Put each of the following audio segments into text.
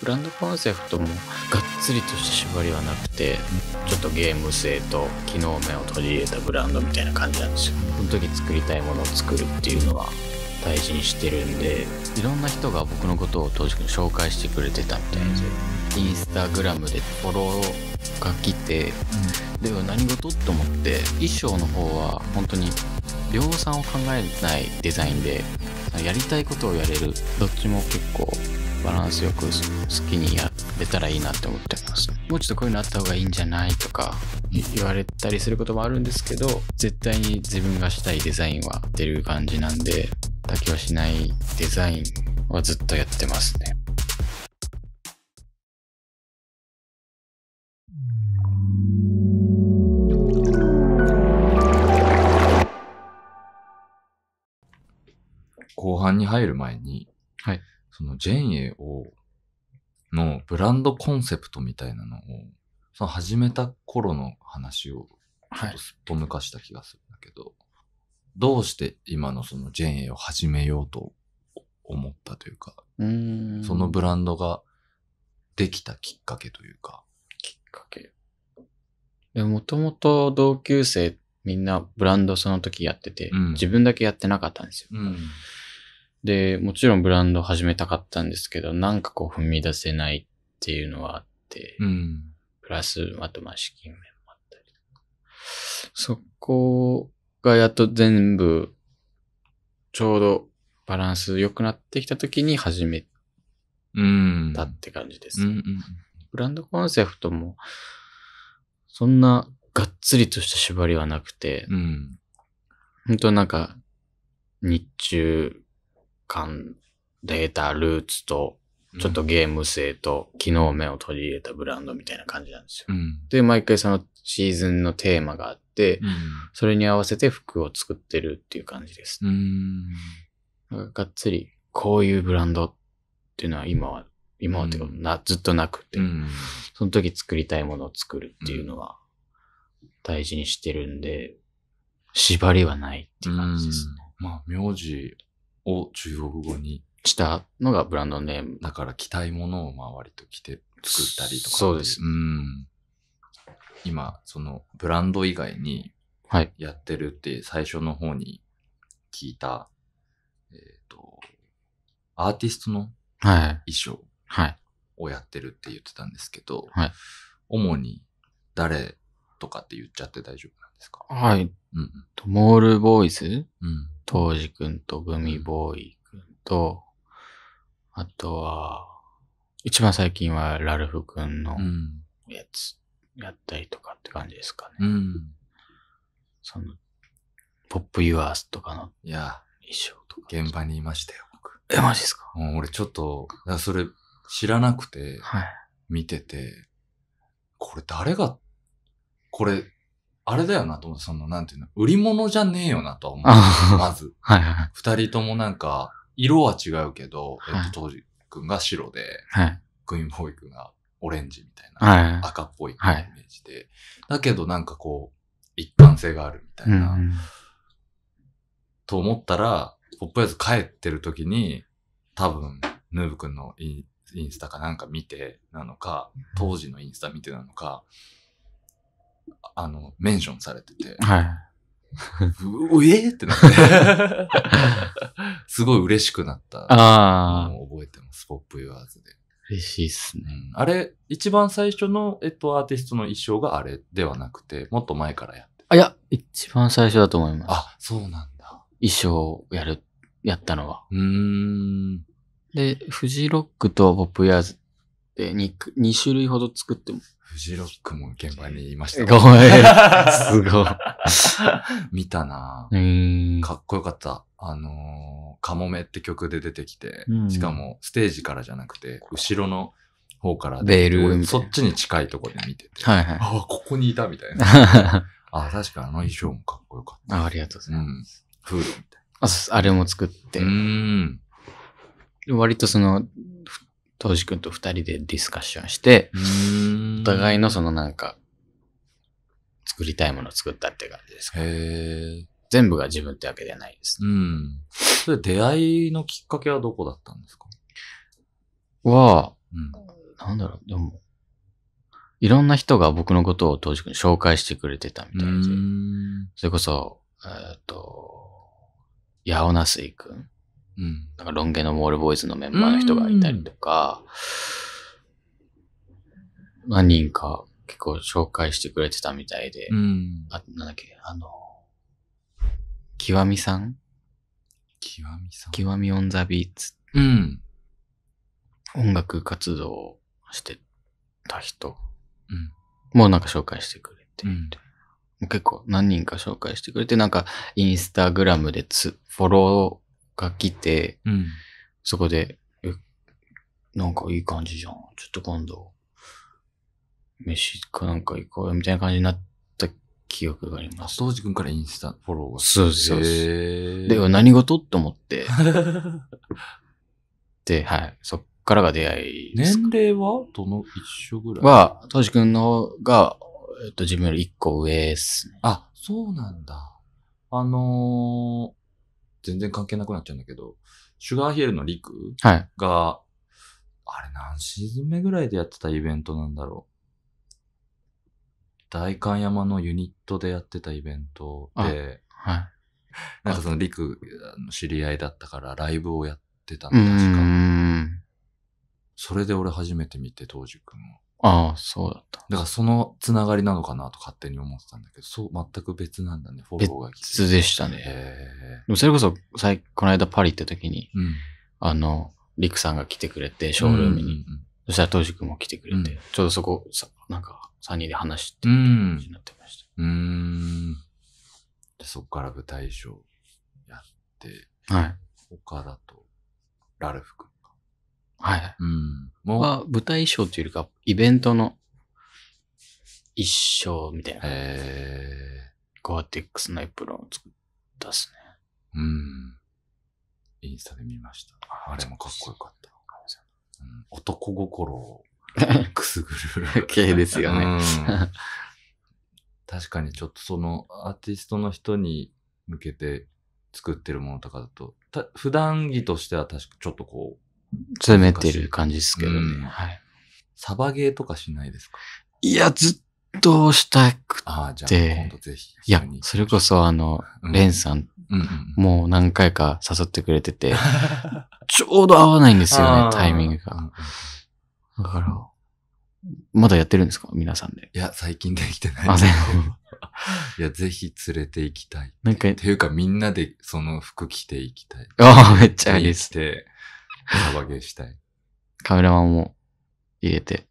ブランドコンセプトもがっつりとした縛りはなくてちょっとゲーム性と機能面を取り入れたブランドみたいな感じなんですよその時作りたいものを作るっていうのは大事にしてるんでいろんな人が僕のことを当時紹介してくれてたみたいでインスタグラムでフォローが来て、うん、では何事と思って衣装の方は本当に量産を考えないデザインでやりたいことをやれるどっちも結構バランスよく好きにやれたらいいなって思ってますもうちょっとこういうのあった方がいいんじゃないとか言われたりすることもあるんですけど絶対に自分がしたいデザインは出る感じなんで妥協しないデザインはずっとやってますね後半に入る前に、はい。そのジェンエを、のブランドコンセプトみたいなのを、その始めた頃の話を、ちょっとすっぽ抜かした気がするんだけど、はい、どうして今のそのジェンエを始めようと思ったというか、うそのブランドができたきっかけというか。きっかけ。もともと同級生みんなブランドその時やってて、うん、自分だけやってなかったんですよ。うんで、もちろんブランド始めたかったんですけど、なんかこう踏み出せないっていうのはあって、うん、プラス、あとまあ資金面もあったりそこがやっと全部、ちょうどバランス良くなってきた時に始めたって感じです、うんうんうん。ブランドコンセプトも、そんながっつりとした縛りはなくて、うん、本当なんか、日中感、データ、ルーツと、ちょっとゲーム性と、機能面を取り入れたブランドみたいな感じなんですよ。うん、で、毎回そのシーズンのテーマがあって、うん、それに合わせて服を作ってるっていう感じです。うん、がっつり、こういうブランドっていうのは今は、今はてか、なずっとなくて、その時作りたいものを作るっていうのは大事にしてるんで、縛りはないっていう感じですね。まあ、名字を中国語にしたのがブランドネーム。だから着たいものを周りと着て作ったりとか。そうです。うん。今、そのブランド以外にやってるって最初の方に聞いた、はい、えっ、ー、と、アーティストの衣装をやってるって言ってたんですけど、はい、主に誰とかって言っちゃって大丈夫なんですかはい。うん、トモールボーイズ、うん、当ウジ君とグミボーイ君と、あとは、一番最近はラルフ君のやつ、やったりとかって感じですかね。うん。その、ポップユアースとかの衣装とか。現場にいましたよ、僕。え、マジですかう俺ちょっと、だそれ知らなくて、見てて、これ誰が、これあれだよなと思って、その、なんていうの、売り物じゃねえよなとは思う。まず。はいはい。二人ともなんか、色は違うけど、えっと、当時くんが白で、はい、クイーンボーイくんがオレンジみたいな、はい、赤っぽいイメージで、だけどなんかこう、一貫性があるみたいな、うん、と思ったら、ポップアイズ帰ってる時に、多分、ヌーブくんのインインスタかなんか見てなのか、当時のインスタ見てなのか、うんあの、メンションされてて。はい。うえってなってすごい嬉しくなったああ。覚えてます。ポップユアーズで。嬉しいっすね、うん、あれ、一番最初の、えっと、アーティストの衣装があれではなくて、もっと前からやってあ、いや、一番最初だと思います。あ、そうなんだ。衣装をやる、やったのは。うん。で、フジロックとポップユアーズで 2, 2種類ほど作ってフジロックも現場にいました。ごめん。すごい。見たなぁ。かっこよかった。あのー、カモメって曲で出てきて、うん、しかもステージからじゃなくて、後ろの方からルを。そっちに近いところで見てて。はいはい。ああ、ここにいたみたいな。あ あ、確かあの衣装もかっこよかった。あありがとうございます。うん、フードみたいな。ああれも作って。うん。割とその、当時く君と二人でディスカッションして、お互いのそのなんか、作りたいものを作ったって感じですか、ね。全部が自分ってわけではないですね。うん。それ出会いのきっかけはどこだったんですかは、うん、なんだろう、でも、いろんな人が僕のことを当時紹介してくれてたみたいで、それこそ、えっ、ー、と、ヤオナスイくん。うん、なんかロン毛のモールボーイズのメンバーの人がいたりとか、何人か結構紹介してくれてたみたいで、うん、あ、なんだっけ、あの、極みさん極みさん極みオンザビーツ。うん。音楽活動をしてた人、うん、もうなんか紹介してくれて、うん、結構何人か紹介してくれて、なんかインスタグラムでつフォロー、が来て、うん、そこで、え、なんかいい感じじゃん。ちょっと今度、飯かなんか行こうよ、みたいな感じになった記憶があります。当時君からインスタフォローがそうですそうです。で、何事って思って。で、はい。そっからが出会い年齢はどの一緒ぐらいは、当時君のが、えっと、自分より一個上ですね。あ、そうなんだ。あのー、全然関係なくなっちゃうんだけど、シュガーヒエルのリクが、はい、あれ何シーズン目ぐらいでやってたイベントなんだろう。大観山のユニットでやってたイベントで、はい、なんかそのリクの知り合いだったからライブをやってたの、確か。それで俺初めて見て、当時くんを。ああ、そうだった。だからそのつながりなのかなと勝手に思ってたんだけど、そう、全く別なんだね、フォローが別でしたね。でもそれこそ、さいこの間パリ行った時に、うん、あの、リクさんが来てくれて、ショールームに。うんそしたら、トジ君も来てくれて、うん、ちょうどそこ、さなんか、3人で話してみたいな感じになってました。うん。でそこから舞台衣装やって、はい。他だと、ラルフ君。はい。うん。もう、まあ、舞台衣装というよりか、イベントの衣装みたいな。へえ。ゴアテックスのエプロンを作ったっすね。うん。インスタで見ました。あれもかっこよかった。うん、男心をくすぐる 系ですよねうん。確かにちょっとそのアーティストの人に向けて作ってるものとかだと、普段着としては確かちょっとこう、詰めてる感じですけどね。うん、はい。サバゲーとかしないですかいや、ずっとしたくて。ああ、じゃあ今度ぜひ。いや、それこそあの、レンさん、うんうんもう何回か誘ってくれてて、ちょうど合わないんですよね、タイミングが。だから、まだやってるんですか皆さんで。いや、最近できてない。あ、いや、ぜひ連れて行きたい。なんか、っていうかみんなでその服着て行きたい。ああ、めっちゃいいです。て、カバゲしたい。カメラマンも入れて、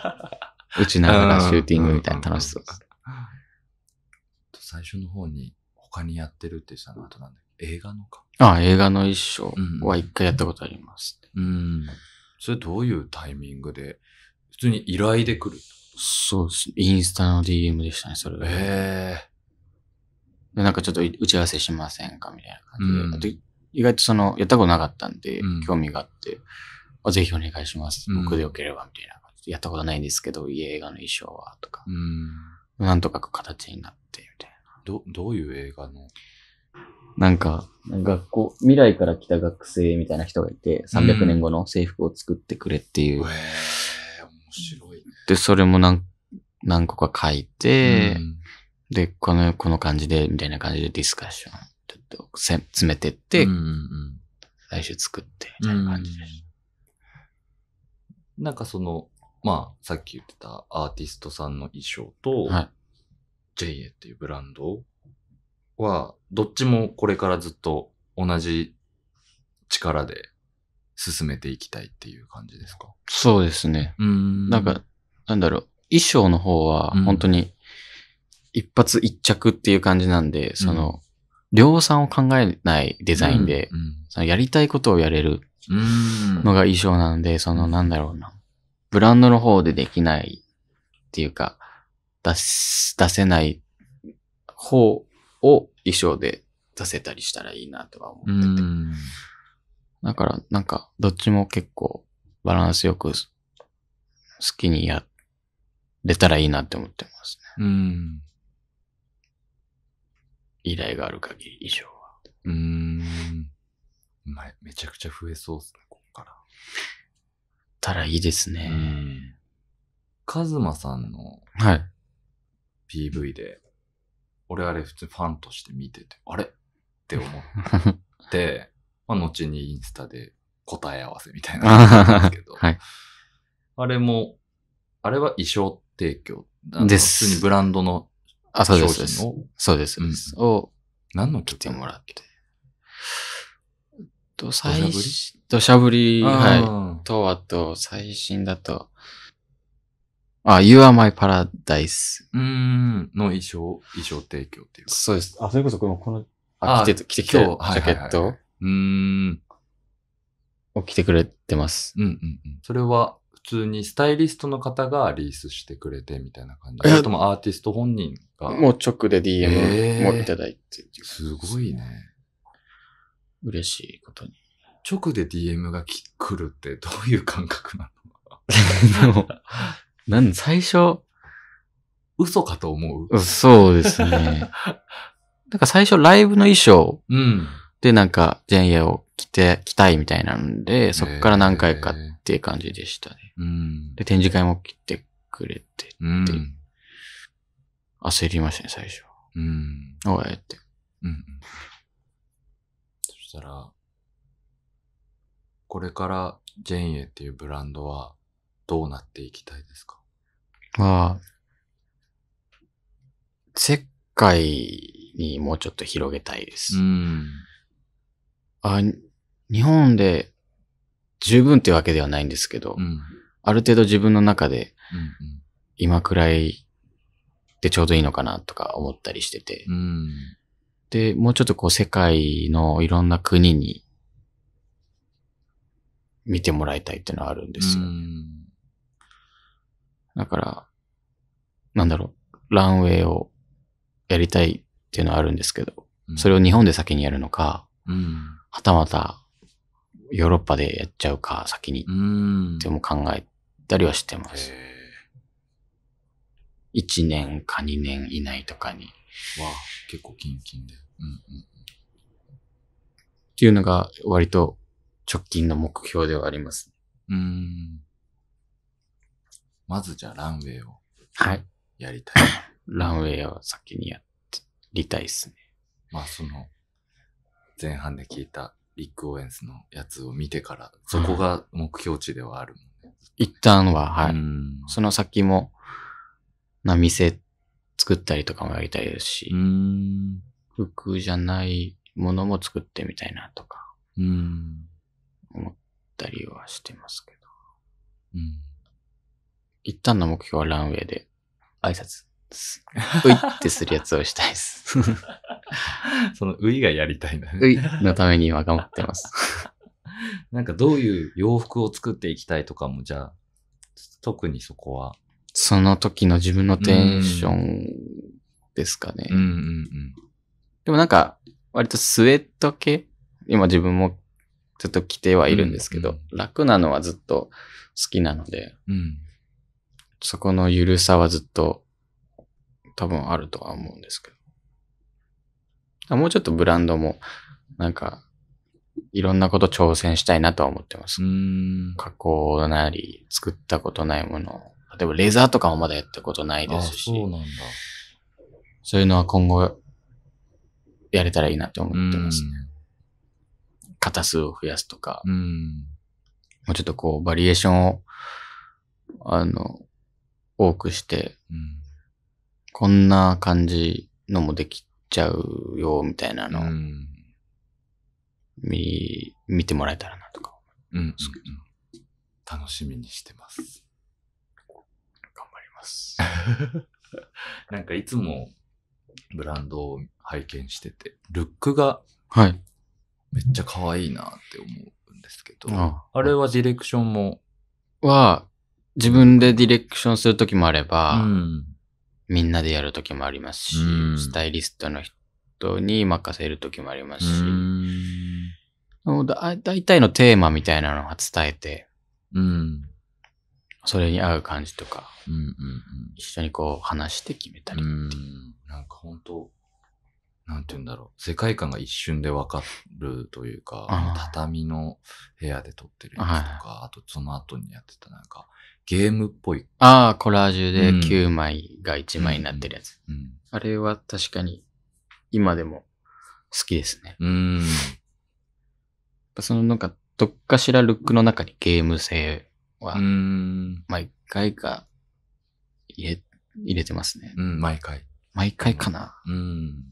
打ちながらシューティングみたいな楽しそう最初の方に他にやってるってさ、あとなんだ映画のか。ああ、映画の一章は一回やったことあります、うん。それどういうタイミングで、普通に依頼で来るそうです。インスタの DM でしたね、それが。へえ。なんかちょっと打ち合わせしませんかみたいな感じで。意外とその、やったことなかったんで、うん興味があって、あぜひお願いします。僕でよければ、みたいな感じで。やったことないんですけど、いい映画の衣装は、とか、うん。なんとか形になって、みたいな。ど、どういう映画のな。んか、学校、未来から来た学生みたいな人がいて、300年後の制服を作ってくれっていう。えー、面白いね。で、それも何、何個か書いて、うんで、この、この感じで、みたいな感じでディスカッションっ詰めてって、うんうん最終作って、みたいな感じです、うん。なんかその、まあ、さっき言ってたアーティストさんの衣装と、はい、JA っていうブランドは、どっちもこれからずっと同じ力で進めていきたいっていう感じですかそうですね。うん。なんか、なんだろう、衣装の方は本当に一発一着っていう感じなんで、うん、その、量産を考えないデザインで、うんうん、そのやりたいことをやれるのが衣装なんで、そのなんだろうな。ブランドの方でできないっていうか、出出せない方を衣装で出せたりしたらいいなとは思ってて。だから、なんか、どっちも結構バランスよく好きにやれたらいいなって思ってますね。うん。依頼がある限り以上は。うーん。まめちゃくちゃ増えそうですね、ここから。たらいいですね。うん。カズマさんの、はい。PV で、俺あれ普通ファンとして見てて、あれって思って、まあ、後にインスタで答え合わせみたいなですけど、はい、あれも、あれは衣装提供。です。普通にブランドのあ、そうです。そうです。うを、何の着てもらって。と、最新、土砂降り、はい。と、あと、最新だと、あ、You are my paradise。うん、の衣装、衣装提供っていうそうです。あ、それこそこの、この、あ、着て、着てきて、ジャケット。うん。を着てくれてます。うんうんうん。それは、通にスタイリストの方がリースしてくれてみたいな感じ。それともアーティスト本人が。もう直で DM ー、いただいて、すごいね。嬉しいことに。直で DM が来るってどういう感覚なの でも、なん最初、嘘かと思うそうですね。なんか最初ライブの衣装でなんか前夜を着て、着たいみたいなんで、そっから何回かっていう感じでしたね。うん、で、展示会も来てくれてて、うん、焦りましたね、最初。うん。おいって。うん。そしたら、これからジェンエっていうブランドはどうなっていきたいですかまあ、世界にもうちょっと広げたいです。うん。あ日本で十分ってわけではないんですけど、うん、ある程度自分の中で、今くらいでちょうどいいのかなとか思ったりしてて、うん、で、もうちょっとこう世界のいろんな国に見てもらいたいっていうのはあるんですよ、ね、うん、だから、なんだろう、ランウェイをやりたいっていうのはあるんですけど、それを日本で先にやるのか、はたまたヨーロッパでやっちゃうか、先にっても考えったりはしてます。1年か2年以内とかに。わ結構キンキンで。うんうん。っていうのが割と直近の目標ではあります。うん。まずじゃあランウェイを。はい。やりたい。ランウェイを先にやりたいですね。まあその、前半で聞いたリック・オーエンスのやつを見てから、そこが目標値ではあるもんね。一旦は、はい。その先も、な店作ったりとかもやりたいですし、服じゃないものも作ってみたいなとか、思ったりはしてますけど。うん、一旦の目標はランウェイで挨拶 ういってするやつをしたいです。そのういがやりたいんだね。ういのために今頑張ってます。なんかどういう洋服を作っていきたいとかも、じゃあ、特にそこは。その時の自分のテンションですかね。うんうんうん、でもなんか、割とスウェット系今自分もずっと着てはいるんですけど、うんうん、楽なのはずっと好きなので、うん、そこの緩さはずっと多分あるとは思うんですけど。もうちょっとブランドも、なんか、いろんなこと挑戦したいなとは思ってます。加工なり、作ったことないもの。例えばレザーとかもまだやったことないですし。そうなんだ。そういうのは今後、やれたらいいなと思ってますね。型数を増やすとか。もうちょっとこう、バリエーションを、あの、多くして、うん、こんな感じのもできちゃうよ、みたいなの、うん、見、見てもらえたらなとか思うんすうん楽しみにしてます。頑張ります。なんかいつもブランドを拝見してて、ルックが、はい。めっちゃ可愛いなって思うんですけど、ああれはディレクションもは、自分でディレクションするときもあれば、うん、みんなでやるときもありますし、うん、スタイリストの人に任せるときもありますし、うんだ大体のテーマみたいなのは伝えて、うん、それに合う感じとか、うんうんうん、一緒にこう話して決めたりう。うんなんか本当なんて言うんだろう。世界観が一瞬でわかるというか、畳の部屋で撮ってるやつとか、あとその後にやってたなんか、ゲームっぽい。ああ、コラージュで9枚が1枚になってるやつ。うん、うん、あれは確かに今でも好きですね。うん。そのなんか、どっかしらルックの中にゲーム性は、毎回か、入れ、入れてますね。うん、毎回。毎回かな。うん。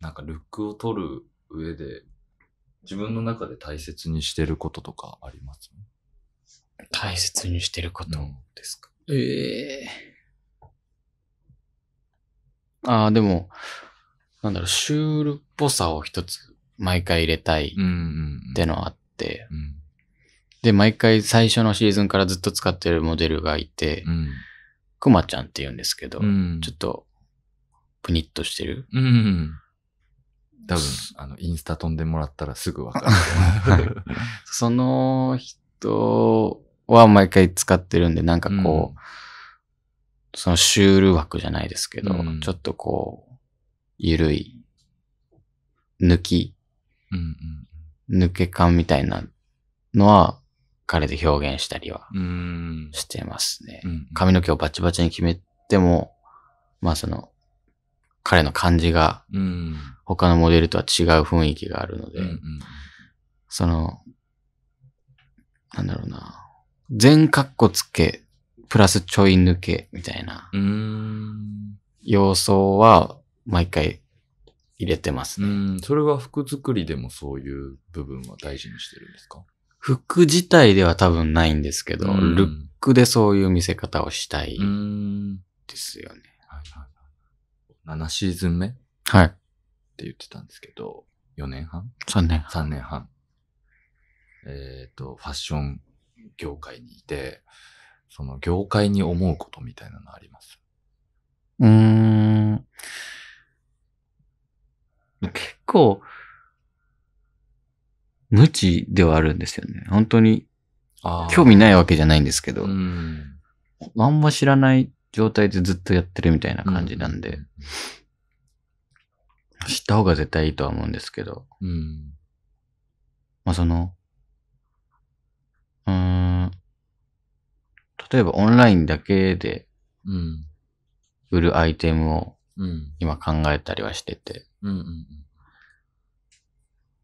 なんか、ルックを取る上で、自分の中で大切にしてることとかあります大切にしてることですか、うん、ええー、ああ、でも、なんだろう、シュールっぽさを一つ毎回入れたいってのあって、うんうんうん、で、毎回最初のシーズンからずっと使ってるモデルがいて、く、ま、ちゃんって言うんですけど、うん、ちょっと、ぷにっとしてる。うん、うん、多分、あの、インスタ飛んでもらったらすぐわかる。その人は毎回使ってるんで、なんかこう、そのシュール枠じゃないですけど、うん、ちょっとこう、ゆるい、抜き抜け感みたいなのは、彼で表現したりはしてますね。うん髪の毛をバチバチに決めても、まあその、彼の感じが、他のモデルとは違う雰囲気があるので、うんその、なんだろうな、全カッコつけ、プラスちょい抜けみたいな、様相は毎回入れてますね。うん、それは服作りでもそういう部分は大事にしてるんですか服自体では多分ないんですけど、うん、ルックでそういう見せ方をしたいですよね。7シーズン目はい。って言ってたんですけど、4年半 ?3 年半。3年半。えっ、ー、と、ファッション業界にいて、その業界に思うことみたいなのありますうーん。結構、無知ではあるんですよね。本当に、興味ないわけじゃないんですけど、あんま知らない状態でずっとやってるみたいな感じなんで、知った方が絶対いいとは思うんですけど、うん、まあその、うん、例えばオンラインだけで売るアイテムをうん、今考えたりはしてて、うんうん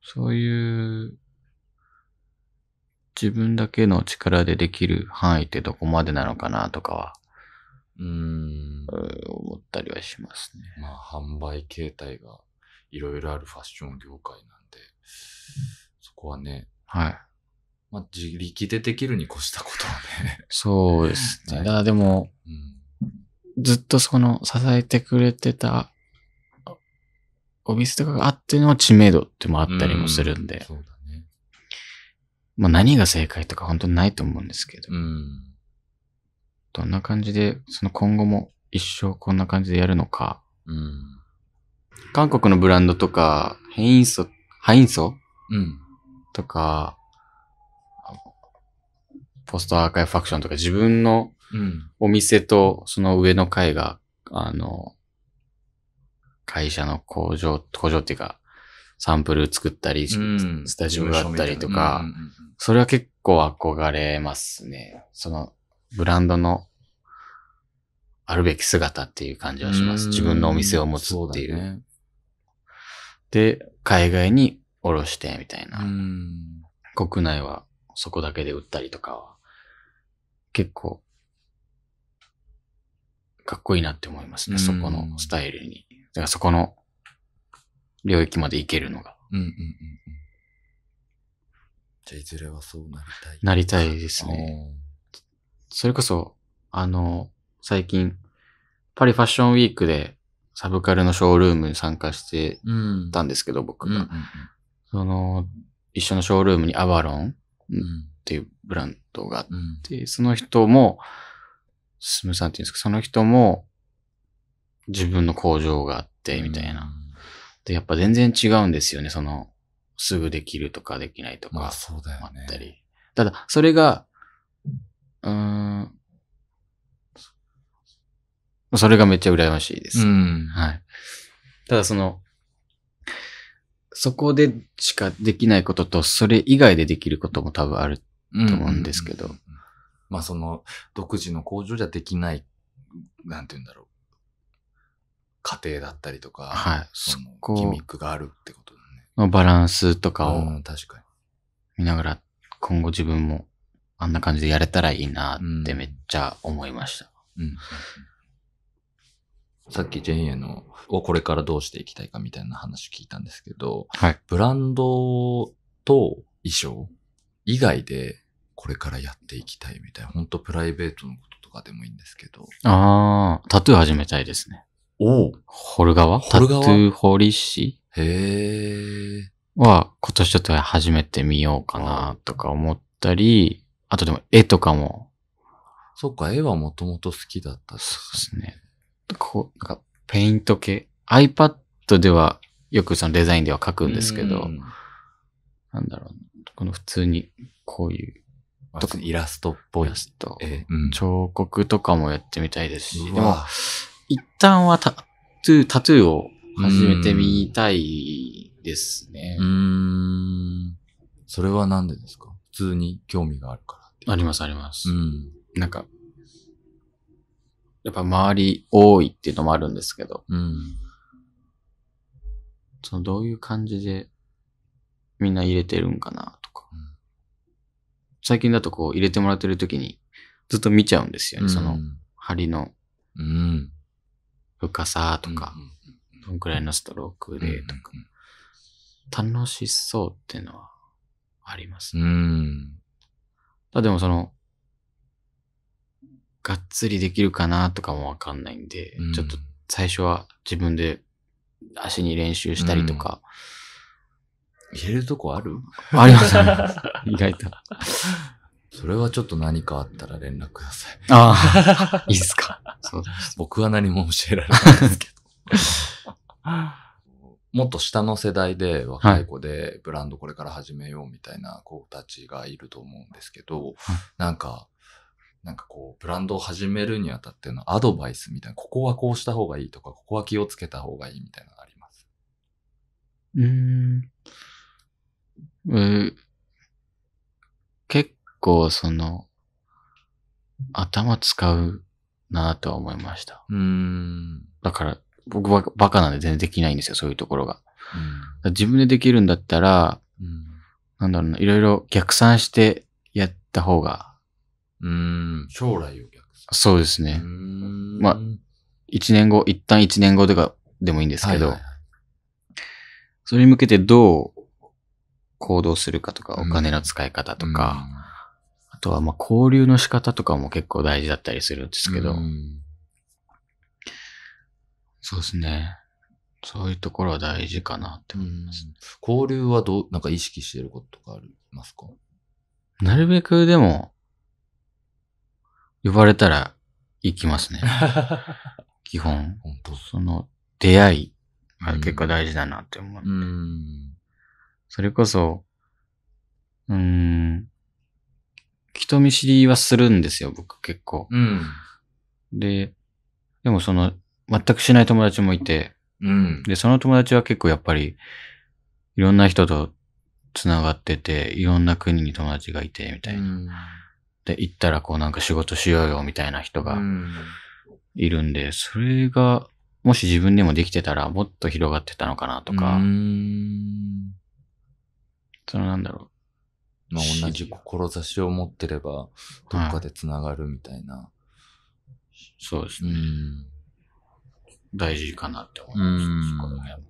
そういう自分だけの力でできる範囲ってどこまでなのかなとかは、うん、思ったりはしますね。まあ、販売形態がいろいろあるファッション業界なんで、そこはね、はい。まあ、自力でできるに越したことはね。そうですね。だ でも、うんずっとその支えてくれてたお店とかがあっての知名度ってもあったりもするんで、うんね、まあ何が正解とか本当にないと思うんですけど、うん、どんな感じで、その今後も一生こんな感じでやるのか、うん、韓国のブランドとか、変因素、ハイン素、うん、とか、ポストアーカイファクションとか自分のお店とその上の階が、あの、会社の工場、工場っていうか、サンプル作ったり、うんスタジオがあったりとか、それは結構憧れますね。そのブランドのあるべき姿っていう感じはします。自分のお店を持つっていう。うね、で、海外におろしてみたいな。国内はそこだけで売ったりとかは結構かっこいいなって思いますね。そこのスタイルに。だからそこの領域までいけるのが。うんうんうん。じゃあ、いずれはそうなりたい。なりたいですね。それこそ、あの、最近、パリファッションウィークでサブカルのショールームに参加してたんですけど、うん、僕が、うんうんうん、その、一緒のショールームにアバロンっていうブランドがあって、うん、その人も、進むさんっていうんですか、その人も自分の工場があって、みたいな。で、やっぱ全然違うんですよね、その、すぐできるとかできないとか、あったり。ね、ただ、それが、うん、それがめっちゃ羨ましいです。うん、はい。ただ、その、そこでしかできないことと、それ以外でできることも多分あると思うんですけど、うん、まあその独自の工場じゃできない、なんて言うんだろう。家庭だったりとか、はい、そのギミックがあるってことだね。のバランスとかを、うん、確かに。見ながら、今後自分もあんな感じでやれたらいいなってめっちゃ思いました。うん、うんさっきジェンエのをこれからどうしていきたいかみたいな話聞いたんですけど、はい、ブランドと衣装以外でこれからやっていきたいみたいな、本当プライベートのこととかでもいいんですけど。ああ、タトゥー始めたいですね。おホル側タトゥー彫り師へえ。は、今年ちょっと始めてみようかなとか思ったり、あとでも絵とかも。そっか、絵はもともと好きだった、ね、そうですね。こう、なんか、ペイント系。iPad では、よくそのデザインでは書くんですけど、んなんだろう、この普通に、こういう特にイラストっぽい。イラスト、えーうん、彫刻とかもやってみたいですし、でも、一旦はタトゥー、タトゥーを始めてみたいですね。うん。それはなんでですか普通に興味があるからあります、あります。うん。なんか、やっぱ周り多いっていうのもあるんですけど、うん。そのどういう感じでみんな入れてるんかな最近だとこう入れてもらってる時にずっと見ちゃうんですよね。うん、その針の深さとか、うん、どんくらいのストロークでとか、うん、楽しそうっていうのはありますね。うん、あでもその、がっつりできるかなとかもわかんないんで、ちょっと最初は自分で足に練習したりとか、うん言えるとこある ありますね。意外と。それはちょっと何かあったら連絡ください。ああ、いいですか。そうです僕は何も教えられないんですけど。もっと下の世代で若い子でブランドこれから始めようみたいな子たちがいると思うんですけど、はい、なんか、なんかこう、ブランドを始めるにあたってのアドバイスみたいな、ここはこうした方がいいとか、ここは気をつけた方がいいみたいなのあります。うん。う、結構その、頭使うなとは思いました。うん。だから、僕はバカなんで全然できないんですよ、そういうところが。うん、自分でできるんだったら、うん、なんだろうな、いろいろ逆算してやった方が。うん、将来を逆算。そうですね。まあ、一年後、一旦一年後とかでもいいんですけど、はいはい、それに向けてどう行動するかとか、お金の使い方とか、あとはまあ交流の仕方とかも結構大事だったりするんですけど、そうですね。そういうところは大事かなって思います。交流はどう、なんか意識してることとかありますかなるべくでも、呼ばれたら行きますね。基本。本当その出会いが結構大事だなって思って。うんそれこそ、うん、人見知りはするんですよ、僕結構。うん、で、でもその、全くしない友達もいて、うん、で、その友達は結構やっぱり、いろんな人と繋がってて、いろんな国に友達がいて、みたいな。うん、で、行ったらこうなんか仕事しようよ、みたいな人がいるんで、それが、もし自分でもできてたら、もっと広がってたのかなとか、そのなんだろう。まあ、同じ志を持ってれば、どっかで繋がるみたいな。そうですうね。ん。大事かなって思います。うんこの辺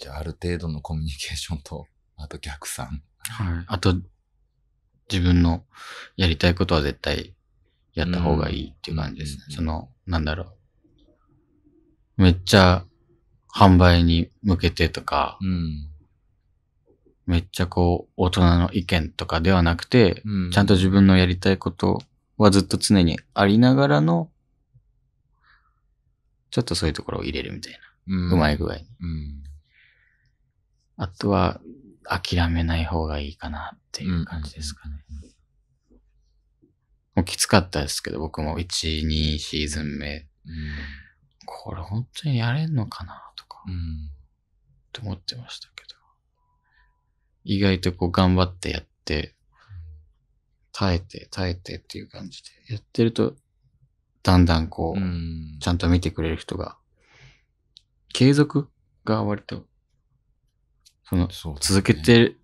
じゃあ、ある程度のコミュニケーションと、あと逆算。はい。あと、自分のやりたいことは絶対やった方がいいっていう感じですね。うんその、なんだろう。めっちゃ販売に向けてとか、うん。めっちゃこう、大人の意見とかではなくて、うん、ちゃんと自分のやりたいことはずっと常にありながらの、ちょっとそういうところを入れるみたいな。うまい具合に。あとは、諦めない方がいいかなっていう感じですかね。もうきつかったですけど、僕も1、2シーズン目。これ本当にやれんのかなとか、って思ってましたけど。意外とこう頑張ってやって、耐えて、耐えてっていう感じでやってると、だんだんこう、ちゃんと見てくれる人が、継続が割と、その、そ続けて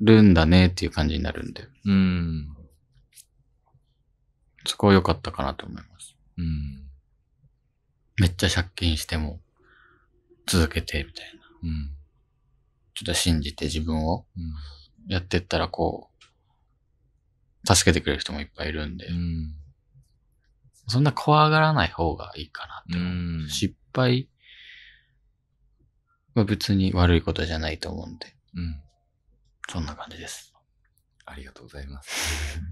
るんだねっていう感じになるんで。うん。そこは良かったかなと思います。うん。めっちゃ借金しても続けてみたいな。うん。ちょっと信じて自分をやってったらこう、助けてくれる人もいっぱいいるんで、うん、そんな怖がらない方がいいかなってう。ん、失敗は別に悪いことじゃないと思うんで、うん、そんな感じです。ありがとうございます。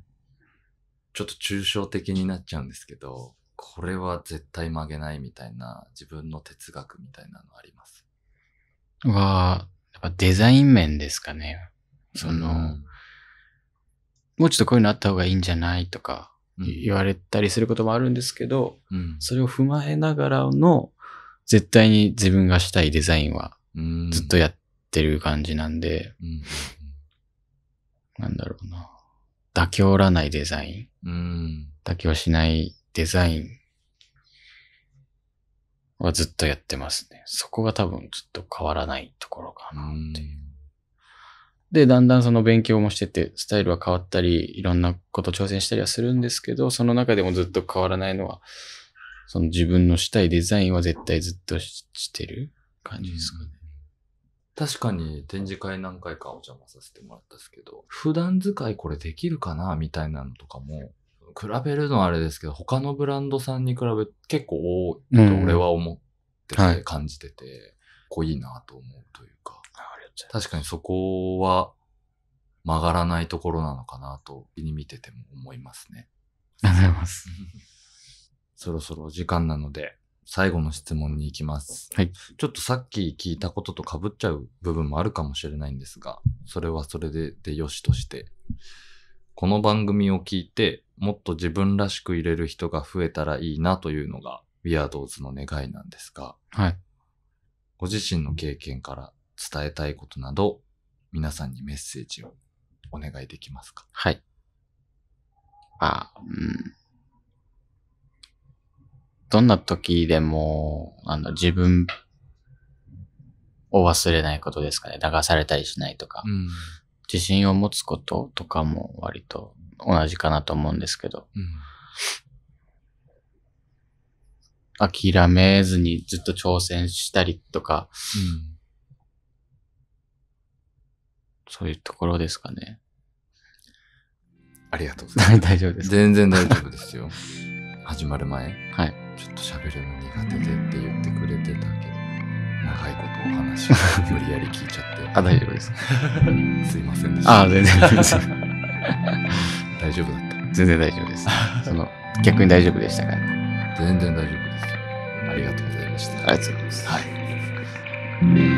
ちょっと抽象的になっちゃうんですけど、これは絶対曲げないみたいな自分の哲学みたいなのありますやっぱデザイン面ですかね。その、うん、もうちょっとこういうのあった方がいいんじゃないとか言われたりすることもあるんですけど、うん、それを踏まえながらの、絶対に自分がしたいデザインはずっとやってる感じなんで、うん、なんだろうな。妥協らないデザイン、うん、妥協しないデザインはずっとやってますね。そこが多分ずっと変わらないところかなっていう。で、だんだんその勉強もしてて、スタイルは変わったり、いろんなこと挑戦したりはするんですけど、その中でもずっと変わらないのは、その自分のしたいデザインは絶対ずっとしてる感じですかね。確かに展示会何回かお邪魔させてもらったんですけど、普段使いこれできるかなみたいなのとかも、比べるのはあれですけど、他のブランドさんに比べ結構多いと俺は思ってて、うん、感じてて、濃い、なと思うというか、確かにそこは曲がらないところなのかなと、に見てても思いますね。ありがとうございます。そろそろお時間なので、最後の質問に行きます。はい。ちょっとさっき聞いたこととかぶっちゃう部分もあるかもしれないんですが、それはそれででよしとして、この番組を聞いて、もっと自分らしく入れる人が増えたらいいなというのが、ウィアードーズの願いなんですが、はい。ご自身の経験から伝えたいことなど、皆さんにメッセージをお願いできますかはい。あ、うん。どんな時でも、あの、自分を忘れないことですかね。流されたりしないとか。うん、自信を持つこととかも割と同じかなと思うんですけど、うん、諦めずにずっと挑戦したりとか、うん、そういうところですかね。ありがとうございます。大丈夫です全然大丈夫ですよ。始まる前。はい。ちょっと喋るの苦手でって言ってくれてたけど。長いことお話を 無理やり聞いちゃってあ大丈夫です すいませんでしたあ全然全然 大丈夫だった全然大丈夫ですその逆に大丈夫でしたから、全然大丈夫ですありがとうございましたありがとうございます、はい